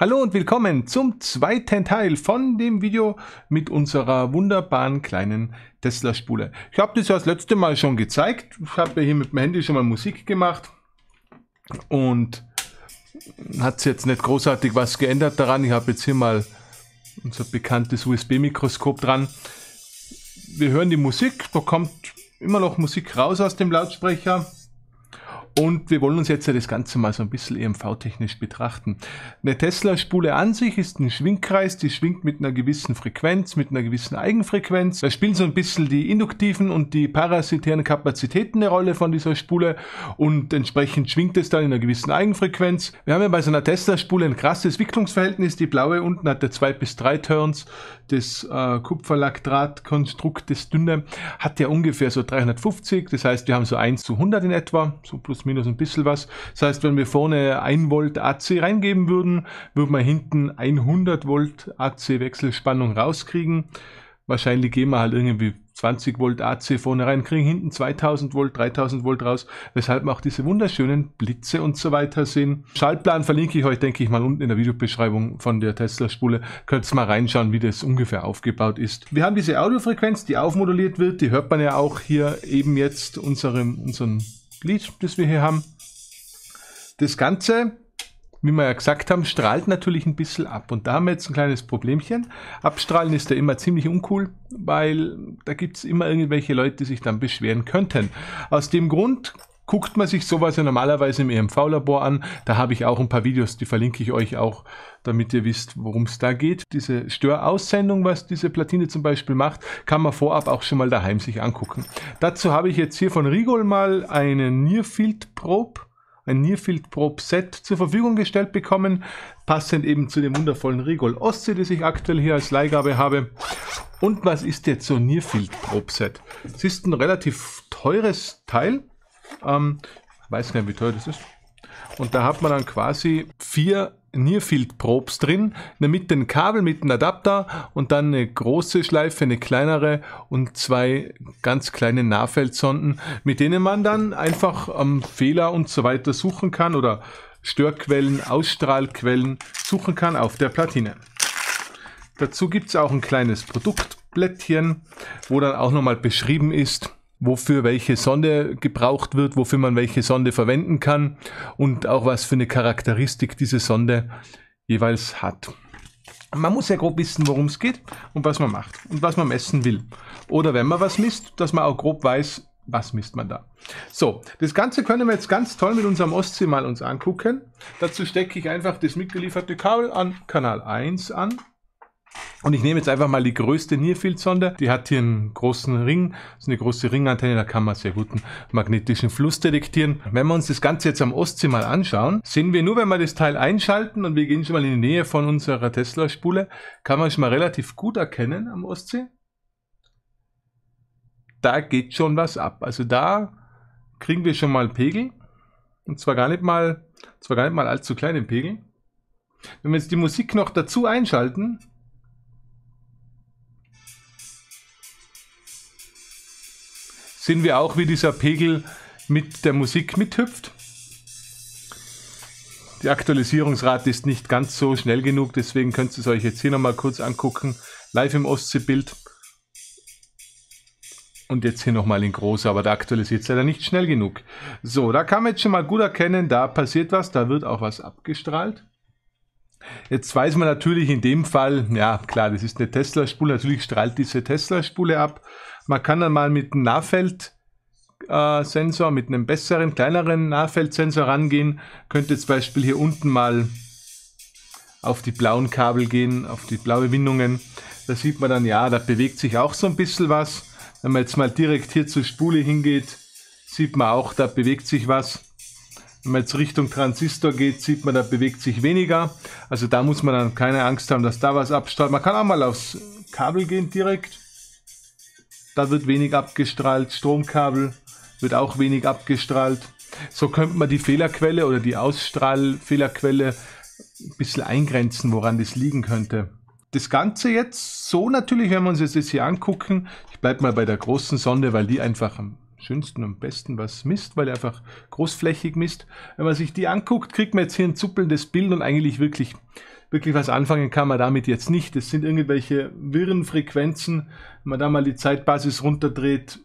Hallo und willkommen zum zweiten Teil von dem Video mit unserer wunderbaren kleinen Tesla-Spule. Ich habe das ja das letzte Mal schon gezeigt. Ich habe hier mit dem Handy schon mal Musik gemacht und hat jetzt nicht großartig was geändert daran. Ich habe jetzt hier mal unser bekanntes USB-Mikroskop dran. Wir hören die Musik, da kommt immer noch Musik raus aus dem Lautsprecher. Und wir wollen uns jetzt das Ganze mal so ein bisschen EMV-technisch betrachten. Eine Tesla-Spule an sich ist ein Schwingkreis, die schwingt mit einer gewissen Frequenz, mit einer gewissen Eigenfrequenz. Da spielen so ein bisschen die induktiven und die parasitären Kapazitäten eine Rolle von dieser Spule und entsprechend schwingt es dann in einer gewissen Eigenfrequenz. Wir haben ja bei so einer Tesla-Spule ein krasses Wicklungsverhältnis. Die blaue unten hat der 2 bis 3 Turns, das äh, Kupferlaktratkonstrukt, das dünne, hat ja ungefähr so 350, das heißt wir haben so 1 zu 100 in etwa, so plus minus minus ein bisschen was. Das heißt, wenn wir vorne 1 Volt AC reingeben würden, würde man hinten 100 Volt AC Wechselspannung rauskriegen. Wahrscheinlich gehen wir halt irgendwie 20 Volt AC vorne rein, kriegen hinten 2000 Volt, 3000 Volt raus, weshalb wir auch diese wunderschönen Blitze und so weiter sehen. Schaltplan verlinke ich euch, denke ich mal, unten in der Videobeschreibung von der Tesla-Spule. Könnt ihr mal reinschauen, wie das ungefähr aufgebaut ist. Wir haben diese Audiofrequenz, die aufmoduliert wird, die hört man ja auch hier eben jetzt unserem, unseren Lied, das wir hier haben. Das Ganze, wie wir ja gesagt haben, strahlt natürlich ein bisschen ab. Und da haben wir jetzt ein kleines Problemchen. Abstrahlen ist ja immer ziemlich uncool, weil da gibt es immer irgendwelche Leute, die sich dann beschweren könnten. Aus dem Grund guckt man sich sowas ja normalerweise im EMV-Labor an. Da habe ich auch ein paar Videos, die verlinke ich euch auch, damit ihr wisst, worum es da geht. Diese Störaussendung, was diese Platine zum Beispiel macht, kann man vorab auch schon mal daheim sich angucken. Dazu habe ich jetzt hier von Rigol mal eine Nearfield Probe ein Nearfield Probe Set zur Verfügung gestellt bekommen, passend eben zu dem wundervollen Rigol Ostsee, das ich aktuell hier als Leihgabe habe. Und was ist jetzt so ein Nearfield Probe Set? Es ist ein relativ teures Teil, ähm, weiß nicht, wie teuer das ist. Und da hat man dann quasi vier Nearfield Probes drin, mit dem Kabel, mit dem Adapter und dann eine große Schleife, eine kleinere und zwei ganz kleine Nahfeldsonden, mit denen man dann einfach ähm, Fehler und so weiter suchen kann oder Störquellen, Ausstrahlquellen suchen kann auf der Platine. Dazu gibt es auch ein kleines Produktblättchen, wo dann auch nochmal beschrieben ist, wofür welche Sonde gebraucht wird, wofür man welche Sonde verwenden kann und auch was für eine Charakteristik diese Sonde jeweils hat. Man muss ja grob wissen, worum es geht und was man macht und was man messen will. Oder wenn man was misst, dass man auch grob weiß, was misst man da. So, das Ganze können wir jetzt ganz toll mit unserem Ostsee mal uns angucken. Dazu stecke ich einfach das mitgelieferte Kabel an Kanal 1 an und ich nehme jetzt einfach mal die größte Nearfield-Sonde. Die hat hier einen großen Ring. Das ist eine große Ringantenne, da kann man sehr guten magnetischen Fluss detektieren. Wenn wir uns das Ganze jetzt am Ostsee mal anschauen, sehen wir nur, wenn wir das Teil einschalten und wir gehen schon mal in die Nähe von unserer Tesla-Spule, kann man schon mal relativ gut erkennen am Ostsee. Da geht schon was ab. Also da kriegen wir schon mal Pegel. Und zwar gar nicht mal, zwar gar nicht mal allzu kleinen Pegel. Wenn wir jetzt die Musik noch dazu einschalten, Sehen wir auch, wie dieser Pegel mit der Musik mithüpft. Die Aktualisierungsrate ist nicht ganz so schnell genug, deswegen könnt ihr es euch jetzt hier nochmal kurz angucken. Live im Ostseebild. Und jetzt hier nochmal in groß, aber da aktualisiert es leider nicht schnell genug. So, da kann man jetzt schon mal gut erkennen, da passiert was, da wird auch was abgestrahlt. Jetzt weiß man natürlich in dem Fall, ja klar, das ist eine Tesla-Spule, natürlich strahlt diese Tesla-Spule ab, man kann dann mal mit einem Nahfeldsensor, mit einem besseren, kleineren Nahfeldsensor rangehen. Könnte zum Beispiel hier unten mal auf die blauen Kabel gehen, auf die blauen Windungen. Da sieht man dann, ja, da bewegt sich auch so ein bisschen was. Wenn man jetzt mal direkt hier zur Spule hingeht, sieht man auch, da bewegt sich was. Wenn man jetzt Richtung Transistor geht, sieht man, da bewegt sich weniger. Also da muss man dann keine Angst haben, dass da was abstrahlt. Man kann auch mal aufs Kabel gehen direkt da wird wenig abgestrahlt, Stromkabel wird auch wenig abgestrahlt. So könnte man die Fehlerquelle oder die Ausstrahlfehlerquelle ein bisschen eingrenzen, woran das liegen könnte. Das Ganze jetzt so natürlich, wenn wir uns das hier angucken, ich bleibe mal bei der großen Sonde, weil die einfach am schönsten und besten was misst, weil er einfach großflächig misst. Wenn man sich die anguckt, kriegt man jetzt hier ein zuppelndes Bild und eigentlich wirklich wirklich was anfangen kann man damit jetzt nicht. Das sind irgendwelche wirren Frequenzen. Wenn man da mal die Zeitbasis runterdreht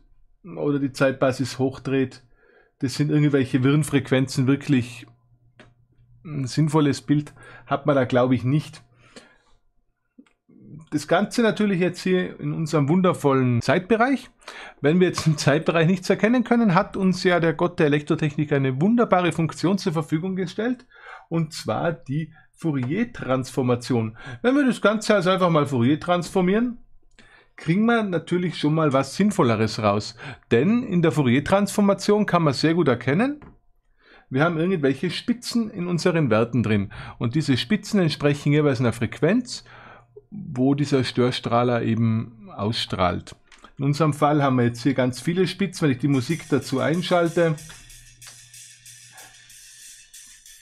oder die Zeitbasis hochdreht, das sind irgendwelche wirren Frequenzen. Wirklich ein sinnvolles Bild hat man da, glaube ich, nicht. Das Ganze natürlich jetzt hier in unserem wundervollen Zeitbereich. Wenn wir jetzt im Zeitbereich nichts erkennen können, hat uns ja der Gott der Elektrotechnik eine wunderbare Funktion zur Verfügung gestellt. Und zwar die Fourier-Transformation. Wenn wir das Ganze also einfach mal Fourier transformieren, kriegen wir natürlich schon mal was Sinnvolleres raus. Denn in der Fourier-Transformation kann man sehr gut erkennen, wir haben irgendwelche Spitzen in unseren Werten drin. Und diese Spitzen entsprechen jeweils einer Frequenz, wo dieser Störstrahler eben ausstrahlt. In unserem Fall haben wir jetzt hier ganz viele Spitzen. Wenn ich die Musik dazu einschalte,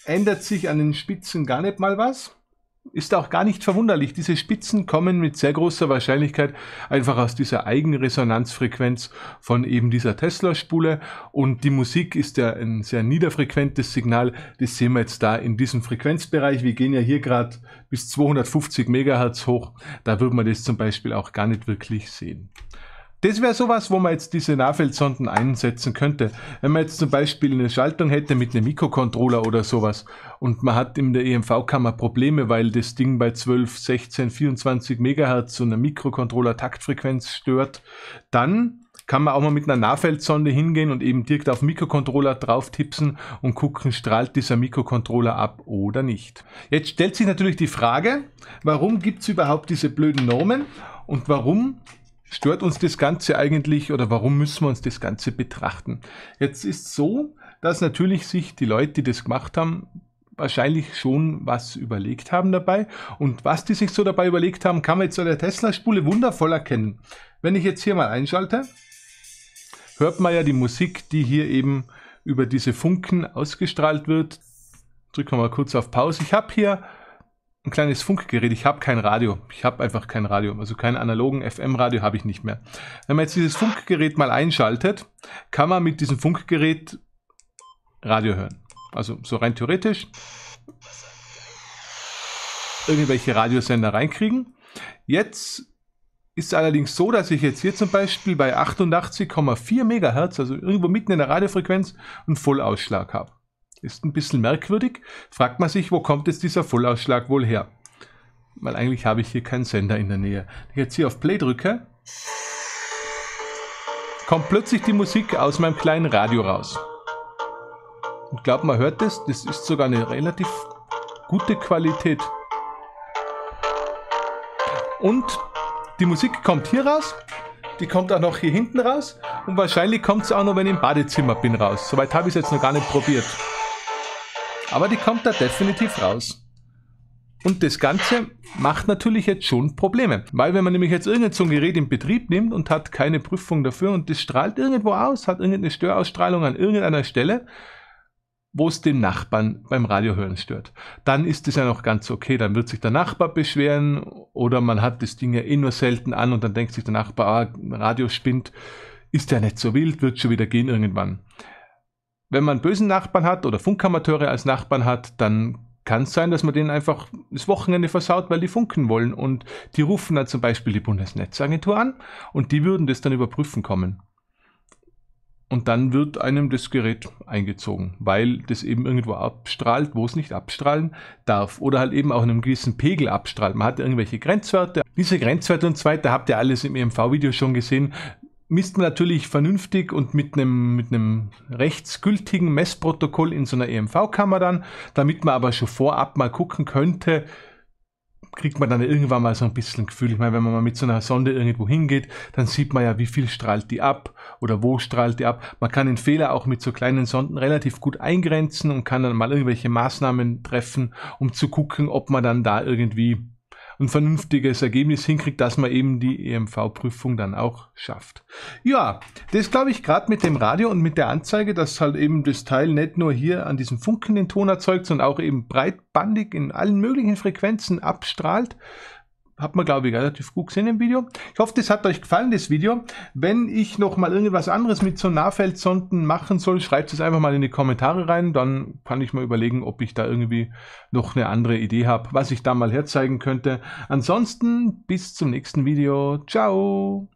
ändert sich an den Spitzen gar nicht mal was. Ist auch gar nicht verwunderlich. Diese Spitzen kommen mit sehr großer Wahrscheinlichkeit einfach aus dieser Eigenresonanzfrequenz von eben dieser Tesla-Spule. Und die Musik ist ja ein sehr niederfrequentes Signal. Das sehen wir jetzt da in diesem Frequenzbereich. Wir gehen ja hier gerade bis 250 Megahertz hoch. Da würde man das zum Beispiel auch gar nicht wirklich sehen. Das wäre sowas, wo man jetzt diese Nahfeldsonden einsetzen könnte. Wenn man jetzt zum Beispiel eine Schaltung hätte mit einem Mikrocontroller oder sowas und man hat in der EMV-Kammer Probleme, weil das Ding bei 12, 16, 24 MHz und einem Mikrocontroller Taktfrequenz stört, dann kann man auch mal mit einer Nahfeldsonde hingehen und eben direkt auf Mikrocontroller drauf tipsen und gucken, strahlt dieser Mikrocontroller ab oder nicht. Jetzt stellt sich natürlich die Frage, warum gibt es überhaupt diese blöden Normen und warum stört uns das Ganze eigentlich oder warum müssen wir uns das Ganze betrachten? Jetzt ist so, dass natürlich sich die Leute, die das gemacht haben, wahrscheinlich schon was überlegt haben dabei. Und was die sich so dabei überlegt haben, kann man jetzt an der Tesla-Spule wundervoll erkennen. Wenn ich jetzt hier mal einschalte, hört man ja die Musik, die hier eben über diese Funken ausgestrahlt wird. Drücken wir mal kurz auf Pause. Ich habe hier ein kleines Funkgerät. Ich habe kein Radio. Ich habe einfach kein Radio. Also keinen analogen FM-Radio habe ich nicht mehr. Wenn man jetzt dieses Funkgerät mal einschaltet, kann man mit diesem Funkgerät Radio hören. Also so rein theoretisch irgendwelche Radiosender reinkriegen. Jetzt ist es allerdings so, dass ich jetzt hier zum Beispiel bei 88,4 MHz, also irgendwo mitten in der Radiofrequenz, einen Vollausschlag habe. Ist ein bisschen merkwürdig. Fragt man sich, wo kommt jetzt dieser Vollausschlag wohl her? Weil eigentlich habe ich hier keinen Sender in der Nähe. Wenn ich jetzt hier auf Play drücke, kommt plötzlich die Musik aus meinem kleinen Radio raus. Und glaubt, man hört das. Das ist sogar eine relativ gute Qualität. Und die Musik kommt hier raus. Die kommt auch noch hier hinten raus. Und wahrscheinlich kommt es auch noch, wenn ich im Badezimmer bin, raus. Soweit habe ich es jetzt noch gar nicht probiert aber die kommt da definitiv raus. Und das Ganze macht natürlich jetzt schon Probleme, weil wenn man nämlich jetzt irgendein so ein Gerät in Betrieb nimmt und hat keine Prüfung dafür und das strahlt irgendwo aus, hat irgendeine Störausstrahlung an irgendeiner Stelle, wo es den Nachbarn beim Radiohören stört. Dann ist es ja noch ganz okay, dann wird sich der Nachbar beschweren oder man hat das Ding ja eh nur selten an und dann denkt sich der Nachbar, ah, Radio spinnt, ist ja nicht so wild, wird schon wieder gehen irgendwann wenn man bösen Nachbarn hat oder Funkamateure als Nachbarn hat, dann kann es sein, dass man denen einfach das Wochenende versaut, weil die funken wollen. Und die rufen dann zum Beispiel die Bundesnetzagentur an und die würden das dann überprüfen kommen. Und dann wird einem das Gerät eingezogen, weil das eben irgendwo abstrahlt, wo es nicht abstrahlen darf. Oder halt eben auch in einem gewissen Pegel abstrahlt. Man hat irgendwelche Grenzwerte. Diese Grenzwerte und so weiter habt ihr alles im EMV-Video schon gesehen misst man natürlich vernünftig und mit einem, mit einem rechtsgültigen Messprotokoll in so einer EMV-Kammer dann, damit man aber schon vorab mal gucken könnte, kriegt man dann irgendwann mal so ein bisschen Gefühl. Ich meine, wenn man mal mit so einer Sonde irgendwo hingeht, dann sieht man ja, wie viel strahlt die ab oder wo strahlt die ab. Man kann den Fehler auch mit so kleinen Sonden relativ gut eingrenzen und kann dann mal irgendwelche Maßnahmen treffen, um zu gucken, ob man dann da irgendwie ein vernünftiges Ergebnis hinkriegt, dass man eben die EMV-Prüfung dann auch schafft. Ja, das glaube ich gerade mit dem Radio und mit der Anzeige, dass halt eben das Teil nicht nur hier an diesem Funken den Ton erzeugt, sondern auch eben breitbandig in allen möglichen Frequenzen abstrahlt hat man, glaube ich, relativ gut gesehen im Video. Ich hoffe, das hat euch gefallen, das Video. Wenn ich noch mal irgendwas anderes mit so Nahfeldsonden machen soll, schreibt es einfach mal in die Kommentare rein. Dann kann ich mal überlegen, ob ich da irgendwie noch eine andere Idee habe, was ich da mal herzeigen könnte. Ansonsten bis zum nächsten Video. Ciao!